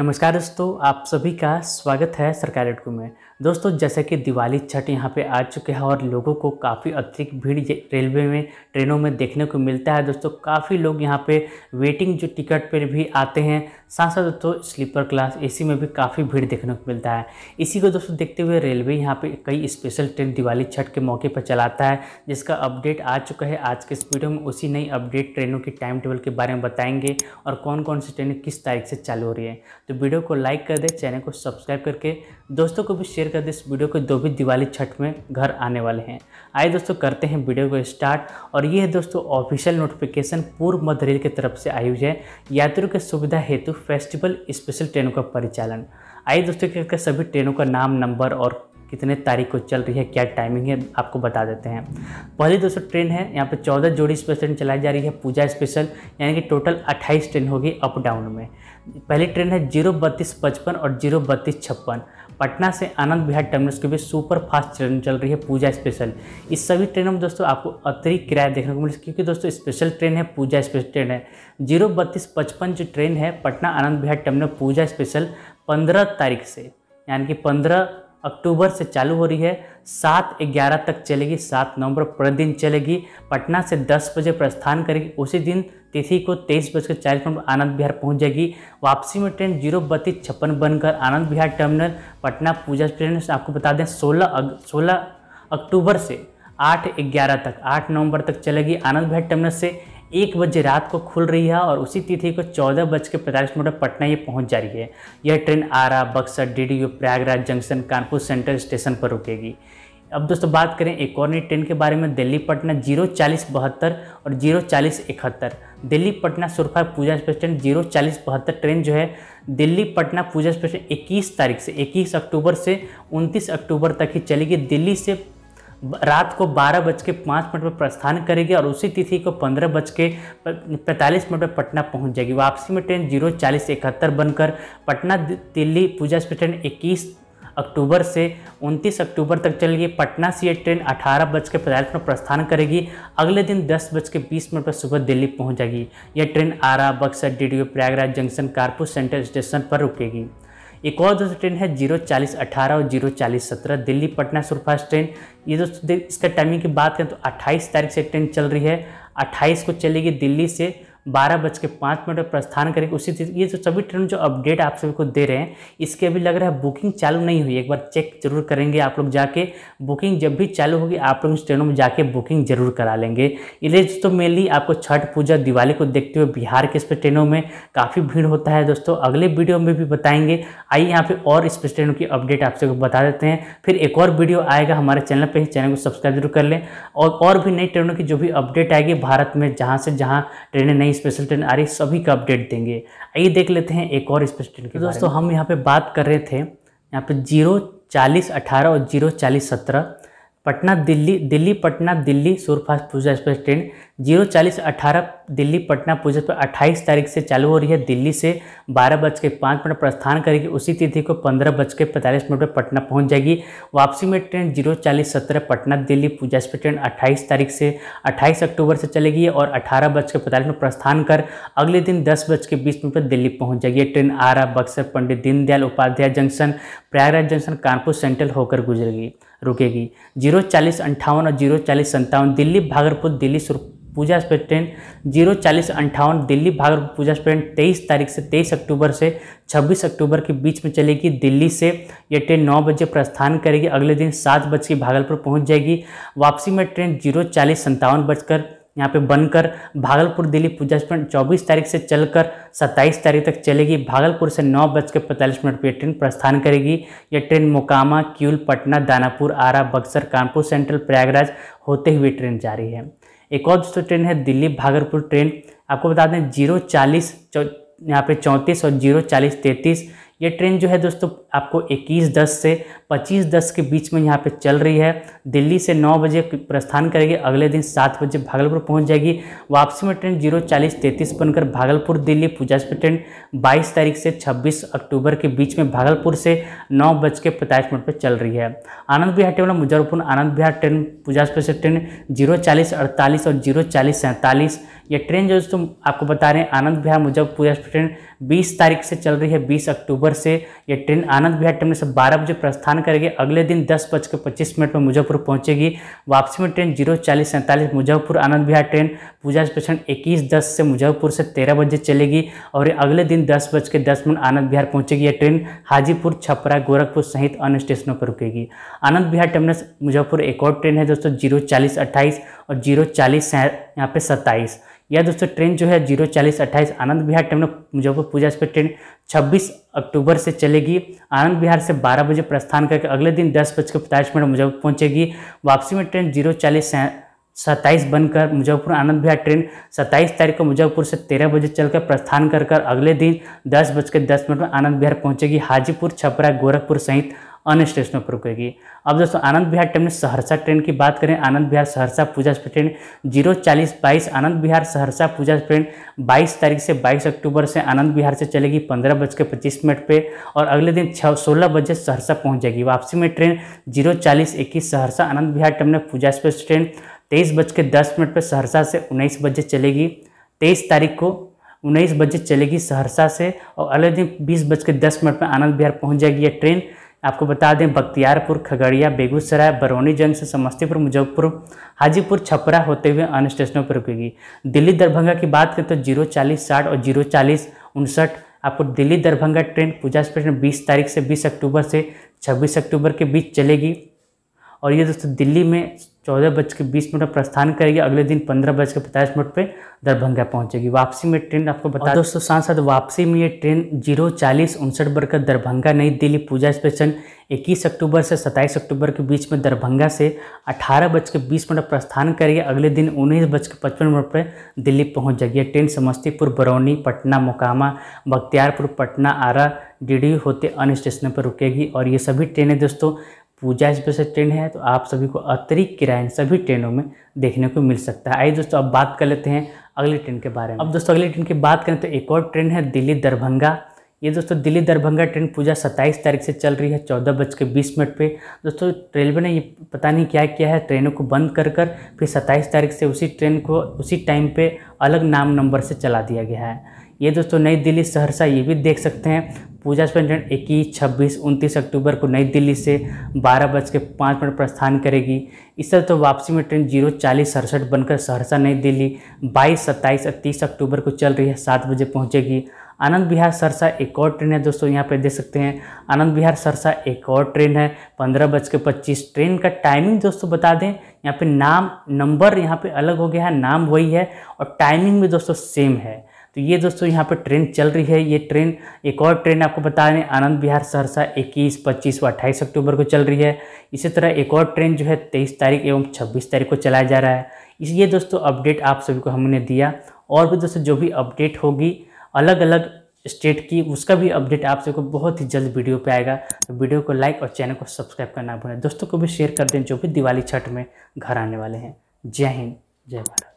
नमस्कार दोस्तों आप सभी का स्वागत है सरकारी एडकू में दोस्तों जैसे कि दिवाली छठ यहाँ पे आ चुके हैं और लोगों को काफ़ी अतिरिक्त भीड़ रेलवे में ट्रेनों में देखने को मिलता है दोस्तों काफ़ी लोग यहाँ पे वेटिंग जो टिकट पर भी आते हैं साथ साथ दोस्तों स्लीपर क्लास एसी में भी काफ़ी भीड़ देखने को मिलता है इसी को दोस्तों देखते हुए रेलवे यहाँ पे कई स्पेशल ट्रेन दिवाली छठ के मौके पर चलाता है जिसका अपडेट आ चुका है आज के इस वीडियो में उसी नई अपडेट ट्रेनों की टाइम टेबल के बारे में बताएंगे और कौन कौन सी ट्रेनें किस तारीख से चालू हो रही है तो वीडियो को लाइक कर दे चैनल को सब्सक्राइब करके दोस्तों को भी शेयर शेयर कर दें इस वीडियो को जो भी दिवाली छठ में घर आने वाले हैं आइए दोस्तों करते हैं वीडियो को स्टार्ट और ये है दोस्तों ऑफिशियल नोटिफिकेशन पूर्व मध्य रेल की तरफ से आयोजित है यात्रियों के सुविधा हेतु फेस्टिवल स्पेशल ट्रेनों का परिचालन आइए दोस्तों क्या सभी ट्रेनों का नाम नंबर और कितने तारीख को चल रही है क्या टाइमिंग है आपको बता देते हैं पहली दोस्तों ट्रेन है यहाँ पे चौदह जोड़ी स्पेशल ट्रेन चलाई जा रही है पूजा स्पेशल यानी कि टोटल अट्ठाईस ट्रेन होगी अप डाउन में पहली ट्रेन है जीरो बत्तीस पचपन और जीरो बत्तीस छप्पन पटना से आनंद बिहार टर्मिनस के बीच सुपर फास्ट ट्रेन चल रही है पूजा स्पेशल इस सभी ट्रेनों में दोस्तों आपको अतिरिक्त किराया देखने को मिलेगा क्योंकि दोस्तों स्पेशल ट्रेन है पूजा स्पेशल ट्रेन है जीरो बत्तीस पचपन जो ट्रेन है पटना आनंद विहार टर्मिनल पूजा स्पेशल पंद्रह तारीख से यानी कि पंद्रह अक्टूबर से चालू हो रही है सात ग्यारह तक चलेगी सात नवंबर प्रतिदिन चलेगी पटना से दस बजे प्रस्थान करेगी उसी दिन तिथि को तेईस बजकर चालीस मिनट आनंद विहार पहुंच जाएगी वापसी में ट्रेन जीरो बत्तीस छप्पन बनकर आनंद विहार टर्मिनल पटना पूजा ट्रेन आपको बता दें सोलह अग, सोलह अक्टूबर से आठ ग्यारह तक आठ नवंबर तक चलेगी आनंद विहार टर्मिनल से एक बजे रात को खुल रही है और उसी तिथि को चौदह बज के पैंतालीस मिनट पटना ये पहुंच जा रही है यह train Ara Buxar D Prayagraj junction Kanpur central station पर रुकेगी अब दोस्तों बात करें एक और नई ट्रेन के बारे में दिल्ली पटना जीरो चालीस बहत्तर और जीरो चालीस इकहत्तर दिल्ली पटना सुरफा पूजा स्पेशन ट्रेन जीरो चालीस बहत्तर ट्रेन जो है दिल्ली पटना पूजा स्पेशन इक्कीस तारीख से इक्कीस अक्टूबर से उनतीस अक्टूबर तक ही चलेगी दिल्ली से रात को बारह बज के पाँच मिनट पर प्रस्थान करेगी और उसी तिथि को पंद्रह बज के पैंतालीस मिनट पर पटना पहुंच जाएगी वापसी में ट्रेन जीरो चालीस इकहत्तर बनकर पटना दिल्ली पूजा ट्रेन इक्कीस अक्टूबर से 29 अक्टूबर तक चलेगी पटना से यह ट्रेन अठारह बज के पैंतालीस मिनट प्रस्थान करेगी अगले दिन दस बज के बीस मिनट पर सुबह दिल्ली पहुंच जाएगी यह train Ara Buxar D Prayagraj junction Kanpur central station पर रुकेगी एक और जो ट्रेन है जीरो चालीस अठारह और जीरो चालीस सत्रह दिल्ली पटना सुपरफास्ट ट्रेन ये जो इसका टाइमिंग की बात करें तो अट्ठाईस तारीख से ट्रेन चल रही है अट्ठाईस को चलेगी दिल्ली से बारह बज के पाँच मिनट पर प्रस्थान करेगी उसी चीज ये जो सभी ट्रेन जो अपडेट आप सभी को दे रहे हैं इसके अभी लग रहा है बुकिंग चालू नहीं हुई एक बार चेक जरूर करेंगे आप लोग जाके बुकिंग जब भी चालू होगी आप लोग उस ट्रेनों में जाके बुकिंग जरूर करा लेंगे इसलिए दोस्तों मेनली आपको छठ पूजा दिवाली को देखते हुए बिहार के स्पेशल ट्रेनों में काफ़ी भीड़ होता है दोस्तों अगले वीडियो में भी बताएंगे आइए यहाँ पर और स्पेशल ट्रेनों की अपडेट आप सभी को बता देते हैं फिर एक और वीडियो आएगा हमारे चैनल पर चैनल को सब्सक्राइब जरूर कर लें और भी नई ट्रेनों की जो भी अपडेट आएगी भारत में जहाँ से जहाँ ट्रेनें नई स्पेशल ट्रेन आ रही सभी का अपडेट देंगे आइए देख लेते हैं एक और स्पेशल ट्रेन की दोस्तों हम यहाँ पे बात कर रहे थे यहाँ पे जीरो चालीस अठारह और जीरो चालीस सत्रह Patna Delhi Delhi Patna Delhi superfast Puja express train zero चालीस अठारह दिल्ली पटना पूजा एक्सप्रेस अट्ठाईस तारीख से चालू हो रही है दिल्ली से बारह बज के पाँच मिनट प्रस्थान करेगी उसी तिथि को पंद्रह बज के पैंतालीस मिनट पर पटना पहुंच जाएगी वापसी में ट्रेन जीरो चालीस सत्रह पटना दिल्ली पूजा एक्सप्रेस ट्रेन अट्ठाईस तारीख से अट्ठाईस अक्टूबर से चलेगी और अठारह बज के पैंतालीस मिनट प्रस्थान कर अगले दिन दस बज के बीस मिनट पर दिल्ली पहुँच जाएगी train Ara Buxar Pandit Deendayal Upadhyay junction Prayagraj junction Kanpur central होकर गुजरेगी रुकेगी जीरो चालीस अंठावन और जीरो चालीस संतावन Delhi Bhagalpur Delhi Puja special train zero चालीस अंठावन दिल्ली भागलपुर पूजा स्पेशल ट्रेन तेईस तारीख से तेईस अक्टूबर से छब्बीस अक्टूबर के बीच में चलेगी दिल्ली से यह ट्रेन नौ बजे प्रस्थान करेगी अगले दिन सात बज के भागलपुर पहुँच जाएगी वापसी में ट्रेन जीरो चालीस संतावन बजकर यहाँ पे बनकर भागलपुर दिल्ली जजमेंट चौबीस तारीख से चलकर सत्ताईस तारीख तक चलेगी भागलपुर से नौ बजकर पैंतालीस मिनट पर यह ट्रेन प्रस्थान करेगी यह ट्रेन मोकामा क्यूल पटना दानापुर आरा बक्सर कानपुर सेंट्रल प्रयागराज होते हुए ट्रेन जारी है एक और दूसरी ट्रेन है दिल्ली भागलपुर ट्रेन आपको बता दें जीरो चालीस यहाँ पे चौंतीस और जीरो चालीस तैंतीस ये ट्रेन जो है दोस्तों आपको इक्कीस दस से पच्चीस दस के बीच में यहाँ पे चल रही है दिल्ली से नौ बजे प्रस्थान करेगी अगले दिन सात बजे भागलपुर पहुँच जाएगी वापसी में ट्रेन जीरो चालीस तैंतीस बनकर भागलपुर दिल्ली पूजा ट्रेन बाईस तारीख से छब्बीस अक्टूबर के बीच में भागलपुर से नौ बज के पैंतालीस मिनट पर चल रही है आनंद बिहार टेबल Muzaffarpur Anand Vihar train Puja special train zero चालीस अड़तालीस और जीरो चालीस सैंतालीस ये ट्रेन जो दोस्तों आपको बता रहे हैं आनंद बिहार मुजफ्फरपुर ट्रेन बीस तारीख से चल रही है बीस अक्टूबर से ये ट्रेन आनंद बिहार ट्रेन से बारह बजे प्रस्थान प्रस्थान करेगी अगले दिन दस बजकर पच्चीस मिनट में मुजफ्फरपुर पहुंचेगी वापसी में ट्रेन जीरो चालीस सैंतालीस मुजफ्फरपुर आनंद विहार ट्रेन पूजा स्टेशन इक्कीस दस से मुजफ्फरपुर से तेरह बजे चलेगी और अगले दिन दस बज के दस मिनट आनंद बिहार पहुंचेगी यह ट्रेन हाजीपुर छपरा गोरखपुर सहित अन्य स्टेशनों पर रुकेगी आनंद बिहार टर्मिनस मुजफ्फरपुर एक और ट्रेन है दोस्तों जीरो चालीस अट्ठाईस और जीरो चालीस यहाँ पे सत्ताईस यह दोस्तों ट्रेन जो है जीरो चालीस अट्ठाईस आनंद बिहार टर्मिनल मुजफ्फरपुर पूजा पर ट्रेन 26 अक्टूबर से चलेगी आनंद बिहार से 12 बजे प्रस्थान करके अगले दिन दस बजकर पचास मिनट मुजफ्फरपुर पहुंचेगी वापसी में ट्रेन जीरो चालीस सत्ताईस बनकर मुजफ्फरपुर आनंद बिहार ट्रेन सत्ताईस तारीख को मुजफ्फरपुर से तेरह बजे चलकर प्रस्थान कर कर अगले दिन दस बजकर दस मिनट में आनंद बिहार पहुंचेगी हाजीपुर छपरा गोरखपुर सहित अन्य स्टेशनों पर रुकेगी अब दोस्तों आनंद बिहार टर्मिनल सहरसा ट्रेन की बात करें आनंद बिहार सहरसा पूजा ट्रेन जीरो चालीस बाईस आनंद बिहार सहरसा पूजा ट्रेन 22 तारीख से 22 अक्टूबर से आनंद बिहार से चलेगी पंद्रह बज के पच्चीस मिनट पर और अगले दिन छः सोलह बजे सहरसा पहुँच जाएगी वापसी में ट्रेन जीरो चालीस इक्कीस Saharsa Anand Vihar terminal Puja express train तेईस बज के दस मिनट पर सहरसा से उन्नीस बजे चलेगी तेईस तारीख को उन्नीस बजे चलेगी सहरसा से और अगले दिन बीस बज के दस मिनट में आनंद बिहार पहुंच जाएगी यह ट्रेन आपको बता दें बख्तियारपुर खगड़िया बेगूसराय बरौनी जंक्शन समस्तीपुर मुजफ्फरपुर हाजीपुर छपरा होते हुए अन्य स्टेशनों पर रुकेगी दिल्ली दरभंगा की बात करें तो जीरो चालीस साठ और जीरो चालीस उनसठ आपको दिल्ली दरभंगा ट्रेन पूजा स्पेशन बीस तारीख से बीस अक्टूबर से छब्बीस अक्टूबर के बीच चलेगी और ये दोस्तों दिल्ली में चौदह बज के बीस मिनट प्रस्थान करेगी अगले दिन पंद्रह बज के पचास मिनट पर दरभंगा पहुंचेगी वापसी में ट्रेन आपको बता दोस्तों साथ साथ वापसी में ये ट्रेन जीरो चालीस उनसठ बरकर दरभंगा नई दिल्ली पूजा स्टेशन इक्कीस अक्टूबर से सत्ताईस अक्टूबर के बीच में दरभंगा से अठारह बज के बीस मिनट प्रस्थान करेगी अगले दिन उन्नीस बज के पचपन मिनट पर दिल्ली पहुँच जाएगी ट्रेन समस्तीपुर बरौनी पटना मोकामा बख्तियारपुर पटना आरा डी होते अन्य स्टेशनों पर रुकेगी और ये सभी ट्रेनें दोस्तों पूजा इस स्पेशल ट्रेन है तो आप सभी को अतिरिक्त किराया सभी ट्रेनों में देखने को मिल सकता है आइए दोस्तों अब बात कर लेते हैं अगली ट्रेन के बारे में अब दोस्तों अगली ट्रेन की बात करें तो एक और ट्रेन है दिल्ली दरभंगा ये दोस्तों दिल्ली दरभंगा ट्रेन पूजा 27 तारीख से चल रही है चौदह बज के बीस मिनट पर दोस्तों रेलवे ने ये पता नहीं क्या किया है ट्रेनों को बंद कर कर फिर 27 तारीख से उसी ट्रेन को उसी टाइम पे अलग नाम नंबर से चला दिया गया है ये दोस्तों नई दिल्ली सहरसा ये भी देख सकते हैं पूजा स्पेंडन इक्कीस छब्बीस उनतीस अक्टूबर को नई दिल्ली से बारह बज के पाँच मिनट प्रस्थान करेगी इस तरह तो वापसी में ट्रेन जीरो चालीस सड़सठ बनकर सहरसा नई दिल्ली बाईस सत्ताईस और तीस अक्टूबर को चल रही है सात बजे पहुँचेगी आनंद बिहार सरसा एक और ट्रेन है दोस्तों यहाँ पे देख सकते हैं आनंद बिहार सरसा एक और ट्रेन है पंद्रह बज के पच्चीस ट्रेन का टाइमिंग दोस्तों बता दें यहाँ पे नाम नंबर यहाँ पे अलग हो गया है नाम वही है और टाइमिंग भी दोस्तों सेम है तो ये दोस्तों यहाँ पर ट्रेन चल रही है ये ट्रेन एक और ट्रेन आपको बता दें आनंद बिहार सहरसा 21, 25 व 28 अक्टूबर को चल रही है इसी तरह एक और ट्रेन जो है 23 तारीख एवं 26 तारीख को चलाया जा रहा है इस ये दोस्तों अपडेट आप सभी को हमने दिया और भी दोस्तों जो भी अपडेट होगी अलग अलग स्टेट की उसका भी अपडेट आप सबको बहुत ही जल्द वीडियो पे आएगा तो वीडियो को लाइक और चैनल को सब्सक्राइब करना भूलें दोस्तों को भी शेयर कर दें जो भी दिवाली छठ में घर आने वाले हैं जय हिंद जय भारत